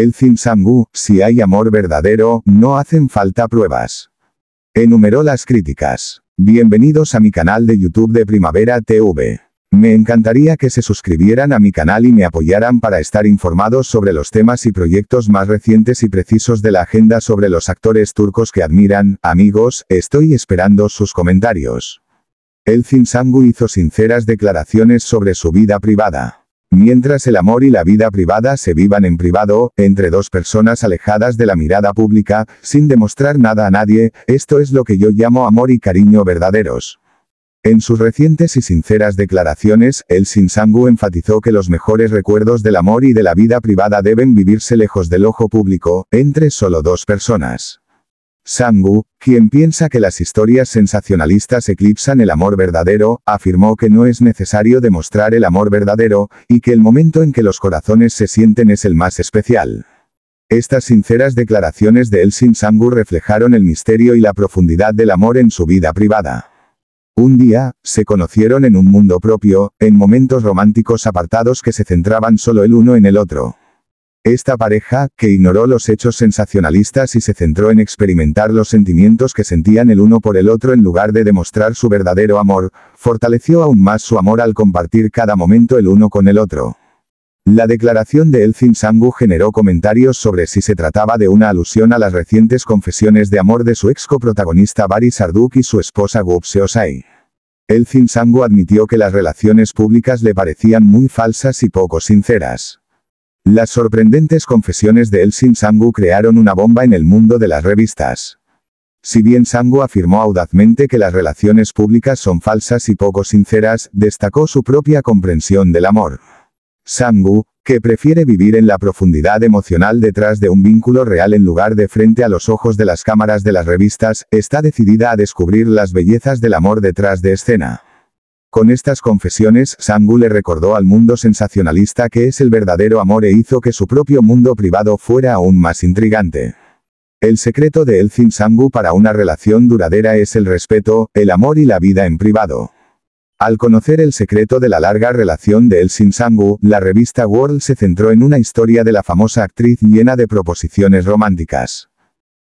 El Sangu: si hay amor verdadero, no hacen falta pruebas. Enumeró las críticas. Bienvenidos a mi canal de YouTube de Primavera TV. Me encantaría que se suscribieran a mi canal y me apoyaran para estar informados sobre los temas y proyectos más recientes y precisos de la agenda sobre los actores turcos que admiran. Amigos, estoy esperando sus comentarios. El Sangu hizo sinceras declaraciones sobre su vida privada. Mientras el amor y la vida privada se vivan en privado, entre dos personas alejadas de la mirada pública, sin demostrar nada a nadie, esto es lo que yo llamo amor y cariño verdaderos. En sus recientes y sinceras declaraciones, el Sinsangu enfatizó que los mejores recuerdos del amor y de la vida privada deben vivirse lejos del ojo público, entre solo dos personas. Sangu, quien piensa que las historias sensacionalistas eclipsan el amor verdadero, afirmó que no es necesario demostrar el amor verdadero, y que el momento en que los corazones se sienten es el más especial. Estas sinceras declaraciones de Elsin Sangu reflejaron el misterio y la profundidad del amor en su vida privada. Un día, se conocieron en un mundo propio, en momentos románticos apartados que se centraban solo el uno en el otro. Esta pareja, que ignoró los hechos sensacionalistas y se centró en experimentar los sentimientos que sentían el uno por el otro en lugar de demostrar su verdadero amor, fortaleció aún más su amor al compartir cada momento el uno con el otro. La declaración de El Sangu generó comentarios sobre si se trataba de una alusión a las recientes confesiones de amor de su ex coprotagonista Bari Sarduk y su esposa Gup El Elzin Sangu admitió que las relaciones públicas le parecían muy falsas y poco sinceras. Las sorprendentes confesiones de Elsin Sangu crearon una bomba en el mundo de las revistas. Si bien Sangu afirmó audazmente que las relaciones públicas son falsas y poco sinceras, destacó su propia comprensión del amor. Sangu, que prefiere vivir en la profundidad emocional detrás de un vínculo real en lugar de frente a los ojos de las cámaras de las revistas, está decidida a descubrir las bellezas del amor detrás de escena. Con estas confesiones, Sangu le recordó al mundo sensacionalista que es el verdadero amor e hizo que su propio mundo privado fuera aún más intrigante. El secreto de El Sin Sangu para una relación duradera es el respeto, el amor y la vida en privado. Al conocer el secreto de la larga relación de Elsin Sangu, la revista World se centró en una historia de la famosa actriz llena de proposiciones románticas.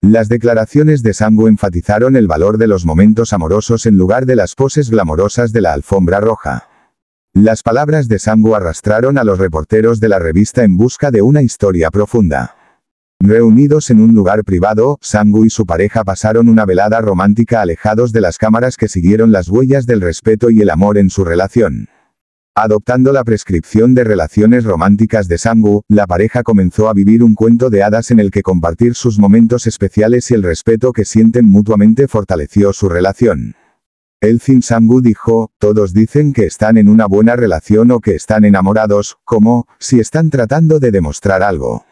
Las declaraciones de Sangu enfatizaron el valor de los momentos amorosos en lugar de las poses glamorosas de la alfombra roja. Las palabras de Sangu arrastraron a los reporteros de la revista en busca de una historia profunda. Reunidos en un lugar privado, Sangu y su pareja pasaron una velada romántica alejados de las cámaras que siguieron las huellas del respeto y el amor en su relación. Adoptando la prescripción de relaciones románticas de Sangu, la pareja comenzó a vivir un cuento de hadas en el que compartir sus momentos especiales y el respeto que sienten mutuamente fortaleció su relación. El-Sin Elcin Sangu dijo, todos dicen que están en una buena relación o que están enamorados, como, si están tratando de demostrar algo.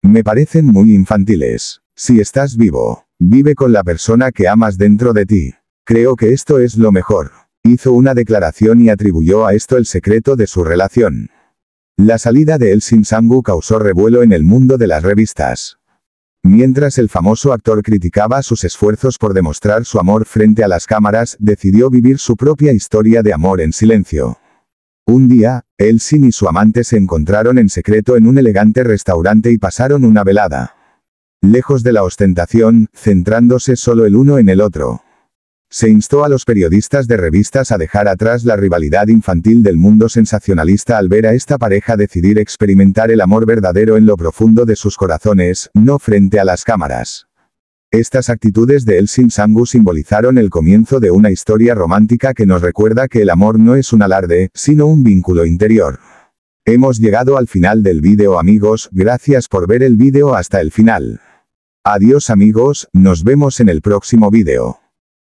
Me parecen muy infantiles. Si estás vivo, vive con la persona que amas dentro de ti. Creo que esto es lo mejor hizo una declaración y atribuyó a esto el secreto de su relación. La salida de Elsin Sangu causó revuelo en el mundo de las revistas. Mientras el famoso actor criticaba sus esfuerzos por demostrar su amor frente a las cámaras, decidió vivir su propia historia de amor en silencio. Un día, Elsin y su amante se encontraron en secreto en un elegante restaurante y pasaron una velada. Lejos de la ostentación, centrándose solo el uno en el otro. Se instó a los periodistas de revistas a dejar atrás la rivalidad infantil del mundo sensacionalista al ver a esta pareja decidir experimentar el amor verdadero en lo profundo de sus corazones, no frente a las cámaras. Estas actitudes de Elsin Sangu simbolizaron el comienzo de una historia romántica que nos recuerda que el amor no es un alarde, sino un vínculo interior. Hemos llegado al final del vídeo amigos, gracias por ver el vídeo hasta el final. Adiós amigos, nos vemos en el próximo vídeo.